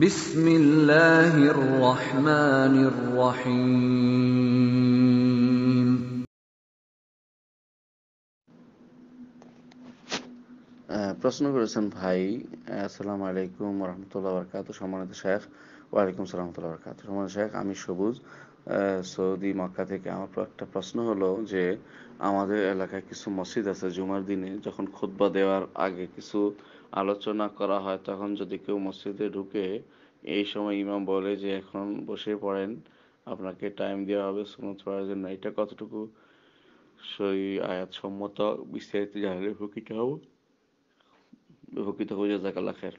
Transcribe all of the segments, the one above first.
বিসমিল্লাহির রহমানির রহিম প্রশ্ন করেছেন ভাই আসসালামু আলাইকুম রহমতুল্লাহ বরকাত সম্মানিত শেখ ওয়ালাইকুম সালাম বরকাত সম্মানিত শেখ আমি সবুজ সৌদি মক্কা থেকে আমার একটা প্রশ্ন হলো যে আমাদের এলাকায় কিছু মসজিদ আছে জুমার দিনে যখন খুতবা দেওয়ার আগে কিছু আলোচনা করা হয় তখন যদি কেউ মসজিদে ঢুকে এই সময় ইমাম বলে যে এখন বসে পড়েন আপনাকে টাইম দেওয়া হবে সুনত পড়ার জন্য এটা কতটুকু সই আয়াত সম্মত বিস্তারিত জানলে উপকৃত হব উপকৃত হব জাজাকাল্লা খের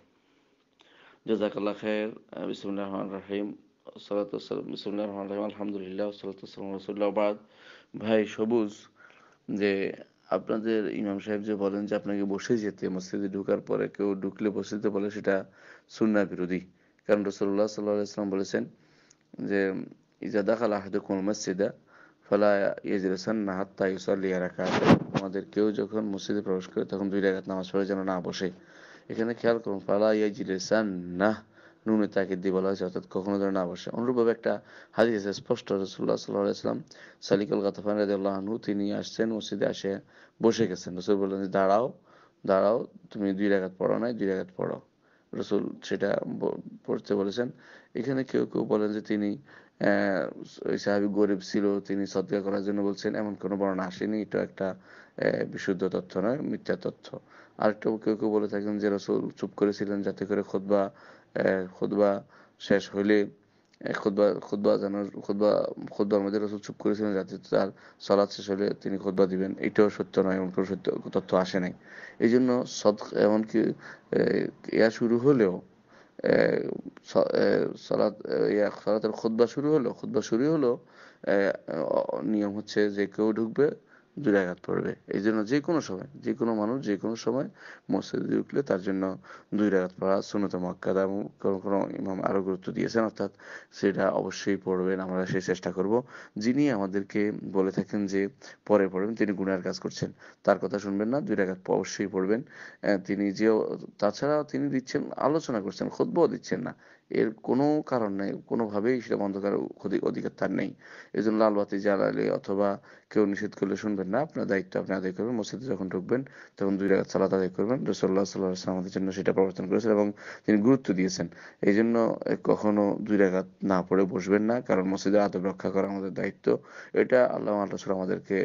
জাজাকাল্লা খের বিসমুল্লাহ রহমান রাহিম সালাতাম বিসমুল্লাহ রহমান রাহিম আলহামদুলিল্লাহ সালাতাম রসুল্লাহবাদ ভাই সবুজ যে আপনাদের ইমাম সাহেব যে বলেন যে আপনাকে বসে যেতে মসজিদে ঢুকার পরে কেউ ঢুকলে বসে যেতে বলে সেটা সুন্না বিরোধী কারণ রসল্লাহ সাল্লাহ ইসলাম বলেছেন যে ইজা দাখাল আহদুকুল মসজিদা ফলা ইয়াজরাসান না হাত্তা ইউসাল্লি রাখা আমাদের কেউ যখন মসজিদে প্রবেশ করে তখন দুই রাখাত নামাজ পড়ে যেন না বসে এখানে খেয়াল করুন ফালা ইয়াজরাসান না নুনে তাকে দিয়ে বলা হয়েছে অর্থাৎ কখনো যেন না বসে অনুরূপভাবে একটা হাদিস আছে স্পষ্ট রসুল্লাহ সাল্লাহ সাল্লাম সালিকুল কাতফান রাজিউল্লাহ আনহু তিনি আসছেন মসজিদে আসে বসে গেছেন রসুল বললেন যে দাঁড়াও দাঁড়াও তুমি দুই রাখাত পড়ো নাই দুই রাখাত পড়ো রসুল সেটা পড়তে বলেছেন এখানে কেউ কেউ বলেন যে তিনি ওই সাহাবি গরিব ছিল তিনি সদ্গা করার জন্য বলছেন এমন কোনো বর্ণনা আসেনি এটা একটা বিশুদ্ধ তথ্য নয় মিথ্যা তথ্য আরেকটা কেউ কেউ বলে থাকেন যে রসুল চুপ করেছিলেন যাতে করে খোদবা খুদবা শেষ হইলে খুদবা খুদবা যেন খুদবা খুদবার মধ্যে চুপ করেছিলেন যাতে তার সলাদ শেষ হলে তিনি খুদবা দিবেন এটাও সত্য নয় এমন কোনো সত্য তথ্য আসে নাই এই জন্য সদ এমনকি ইয়া শুরু হলেও সলাত ইয়া সলাতের খুদ্া শুরু হলো খুদ্া শুরু হলো নিয়ম হচ্ছে যে কেউ ঢুকবে জোরে আঘাত পড়বে এই জন্য যে কোনো সময় যে কোনো মানুষ যে কোনো সময় মসজিদে ঢুকলে তার জন্য দুই দুইরাঘাত পড়া সুনত মক্কাদা কোনো কোনো ইমাম আরও গুরুত্ব দিয়েছেন অর্থাৎ সেটা অবশ্যই পড়বেন আমরা সেই চেষ্টা করব যিনি আমাদেরকে বলে থাকেন যে পরে পড়বেন তিনি গুণার কাজ করছেন তার কথা শুনবেন না দুই দুইরাঘাত অবশ্যই পড়বেন তিনি যে তাছাড়া তিনি দিচ্ছেন আলোচনা করছেন খোদবাও দিচ্ছেন না এর কোনো কারণ নেই কোনোভাবেই সেটা বন্ধ করার অধিকার তার নেই এই জন্য লালবাতি জ্বালালে অথবা কেউ নিষেধ করলে শুনবেন না আপনার দায়িত্ব আপনি আদায় করবেন মসজিদে যখন ঢুকবেন তখন দুই রাখাত সালাত আদায় করবেন রসল্লাহ সাল্লাহ আমাদের জন্য সেটা প্রবর্তন করেছেন এবং তিনি গুরুত্ব দিয়েছেন এই জন্য কখনো দুই রাখাত না পড়ে বসবেন না কারণ মসজিদের আদব রক্ষা করা আমাদের দায়িত্ব এটা আল্লাহ আল্লাহ আমাদেরকে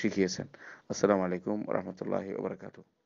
শিখিয়েছেন আসসালামু আলাইকুম রহমতুল্লাহি ওবরাকাতু